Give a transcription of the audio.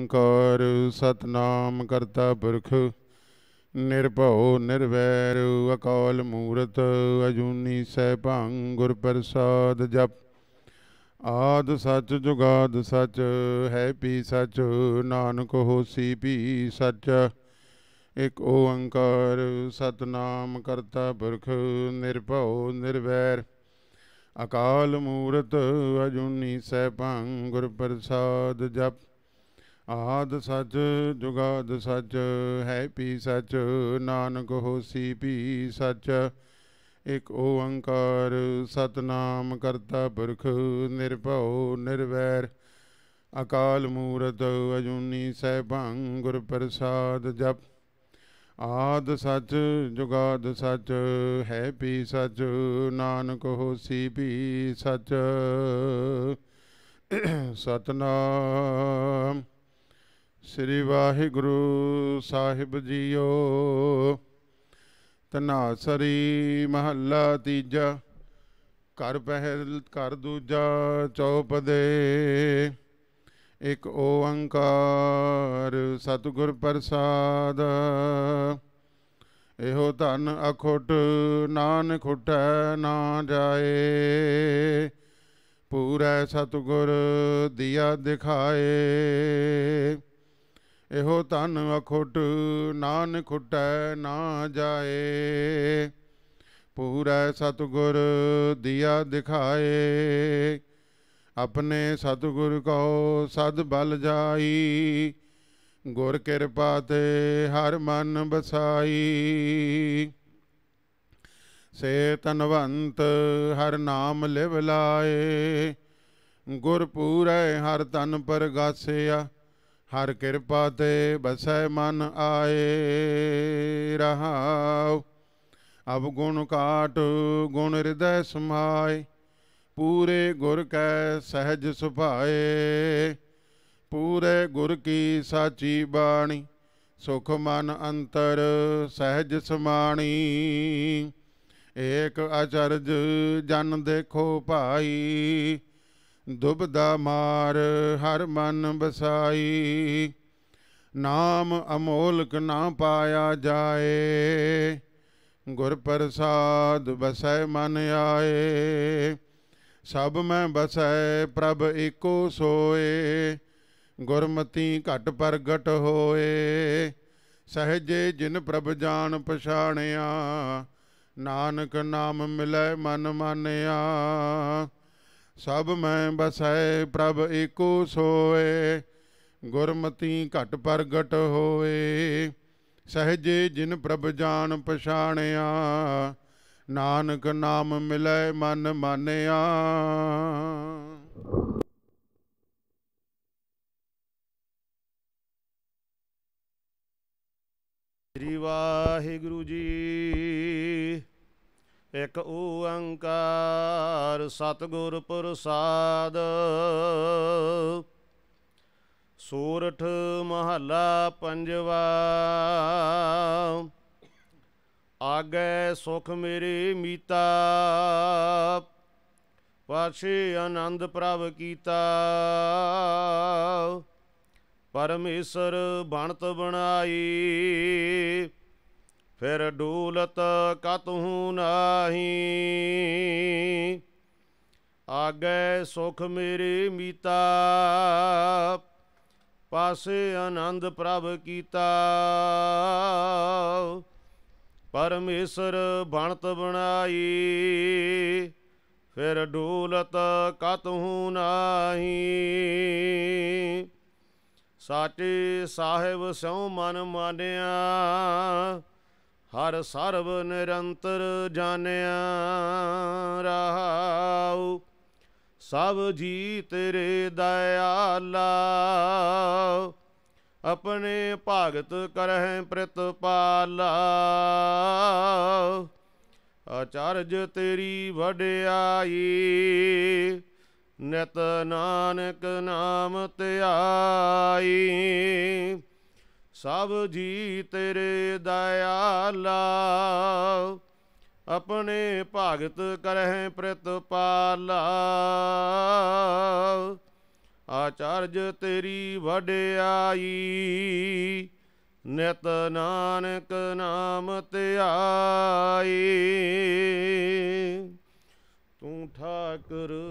ਓੰਕਾਰ ਸਤਨਾਮ ਕਰਤਾ ਪੁਰਖ ਨਿਰਭਉ ਨਿਰਵੈਰ ਅਕਾਲ ਮੂਰਤ ਅਜੂਨੀ ਸੈਭੰ ਗੁਰ ਪ੍ਰਸਾਦ ਜਪ ਆਦ ਸਚ ਜੁਗਾਦ ਸਚ ਹੈ ਪੀ ਸਚ ਨਾਨਕ ਹੋਸੀ ਪੀ ਸਚ ਇਕ ਓੰਕਾਰ ਸਤਨਾਮ ਕਰਤਾ ਪੁਰਖ ਨਿਰਭਉ ਨਿਰਵੈਰ ਅਕਾਲ ਮੂਰਤ ਅਜੂਨੀ ਸੈਭੰ ਗੁਰ ਪ੍ਰਸਾਦ ਜਪ ਆਦ ਸੱਚ ਜੁਗਾਦ ਸੱਚ ਹੈ ਪੀ ਸੱਚ ਨਾਨਕ ਹੋਸੀ ਪੀ ਸੱਚ ਇਕ ਓੰਕਾਰ ਸਤਨਾਮ ਕਰਤਾ ਪੁਰਖ ਨਿਰਭਉ ਨਿਰਵੈਰ ਅਕਾਲ ਮੂਰਤ ਅਜੂਨੀ ਸਹਿਭੰ ਗੁਰ ਪ੍ਰਸਾਦ ਜਪ ਆਦ ਸੱਚ ਜੁਗਾਦ ਸੱਚ ਹੈ ਪੀ ਸੱਚ ਨਾਨਕ ਹੋਸੀ ਪੀ ਸੱਚ ਸਤਨਾਮ ਸ੍ਰੀ ਵਾਹਿਗੁਰੂ ਸਾਹਿਬ ਜੀਓ ਤਨਾਸਰੀ ਮਹੱਲਾ ਤੀਜਾ ਕਰ ਪਹਿਲ ਕਰ ਦੂਜਾ ਚੌਪਦੇ ਇਕ ਓੰਕਾਰ ਸਤਿਗੁਰ ਪ੍ਰਸਾਦ ਇਹੋ ਧਨ ਅਖੋਟ ਨਾਨ ਖੁਟੈ ਨਾ ਜਾਏ ਪੂਰਾ ਸਤਿਗੁਰ ਦਿਆ ਦਿਖਾਏ ਇਹੋ ਧਨ ਅਖੁੱਟ ਨਾਨ ਖੁੱਟੈ ਨਾ ਜਾਏ ਪੂਰੈ ਸਤਗੁਰ ਦਿਆ ਦਿਖਾਏ ਆਪਣੇ ਸਤਗੁਰ ਕਉ ਸਦ ਬਲ ਜਾਈ ਗੁਰ ਕਿਰਪਾ ਤੇ ਹਰ ਮਨ ਬਸਾਈ ਸੇ ਤਨਵੰਤ ਹਰ ਨਾਮ ਲਿਵ ਲਾਏ ਗੁਰ ਪੂਰੈ ਹਰ ਤਨ ਪਰਗਾਸਿਆ ਹਰ ਕਿਰਪਾ ਤੇ ਬਸੈ ਮਨ ਆਏ ਰਹਾਉ ਅਬ ਗੁਣ ਕਾਟ ਗੁਣ ਹਿਰਦੈ ਸਮਾਏ ਪੂਰੇ ਗੁਰ ਕੈ ਸਹਿਜ ਸੁਭਾਏ ਪੂਰੇ ਗੁਰ ਕੀ ਸਾਚੀ ਬਾਣੀ ਸੁਖ ਮਨ ਅੰਤਰ ਸਹਿਜ ਸਮਾਣੀ ਏਕ ਅਚਰਜ ਜਨ ਦੇਖੋ ਭਾਈ ਦੁਬਦਾ ਮਾਰ ਹਰ ਮਨ ਬਸਾਈ ਨਾਮ ਅਮੋਲਕ ਨਾ ਪਾਇਆ ਜਾਏ ਗੁਰ ਪ੍ਰਸਾਦ ਬਸੈ ਮਨ ਆਏ ਸਭ ਮੈਂ ਬਸੈ ਪ੍ਰਭ ਏਕੋ ਸੋਏ ਗੁਰਮਤੀ ਘਟ ਪ੍ਰਗਟ ਹੋਏ ਸਹਜੇ ਜਿਨ ਪ੍ਰਭ ਜਾਣ ਪਛਾਣਿਆ ਨਾਨਕ ਨਾਮ ਮਿਲੈ ਮਨ ਮਾਨਿਆ ਸਭ ਮੈਂ ਬਸੈ ਪ੍ਰਭ ਏਕੋ ਸੋਏ ਗੁਰਮਤੀ ਘਟ ਪ੍ਰਗਟ ਹੋਏ ਸਹਜੇ ਜਿਨ ਪ੍ਰਭ ਜਾਣ ਪਛਾਣਿਆ ਨਾਨਕ ਨਾਮ ਮਿਲੈ ਮਨ ਮਾਨਿਆ ਸ੍ਰੀ ਵਾਹਿਗੁਰੂ ਜੀ ਇਕ ਓੰਕਾਰ ਸਤਗੁਰ ਪ੍ਰਸਾਦ ਸੂਰਠ ਮਹੱਲਾ ਪੰਜਵਾ ਆਗੇ ਸੁਖ ਮੇਰੇ ਮੀਤਾ ਪਾਛੇ ਆਨੰਦ ਪ੍ਰਭ ਕੀਤਾ ਪਰਮੇਸ਼ਰ ਬਣਤ ਬਣਾਈ ਫਿਰ ਡੂਲਤ ਕਤਹੁ ਨਾਹੀ ਆਗੇ ਸੁਖ ਮੇਰੇ ਮੀਤਾ ਪਾਸੇ ਆਨੰਦ ਪ੍ਰਭ ਕੀਤਾ ਪਰਮੇਸ਼ਰ ਬਣਤ ਬਣਾਈ ਫਿਰ ਡੂਲਤ ਕਤਹੁ ਨਾਹੀ ਸਾਚੇ ਸਾਹਿਬ ਸਿਉ ਮਨ ਮਾਨਿਆ ਹਰ ਸਰਬ ਨਿਰੰਤਰ ਜਾਣਿਆ ਰਹਾਉ ਸਭ ਜੀ ਤੇਰੇ ਦਇਆਲਾ ਆਪਣੇ ਭਗਤ ਕਰਹਿ ਪਾਲਾ ਆਚਾਰਜ ਤੇਰੀ ਵਡਿਆਈ ਨਿਤ ਨਾਨਕ ਨਾਮ ਧਿਆਈ ਸਭ ਜੀ ਤੇਰੇ ਦਇਆਲਾ ਆਪਣੇ ਭਗਤ ਕਰਹਿ ਪਾਲਾ ਆਚਾਰਜ ਤੇਰੀ ਵਡਿਆਈ ਨਿਤ ਨਾਨਕ ਨਾਮ ਧਿਆਈ ਤੂੰ ਠਾਕੁਰ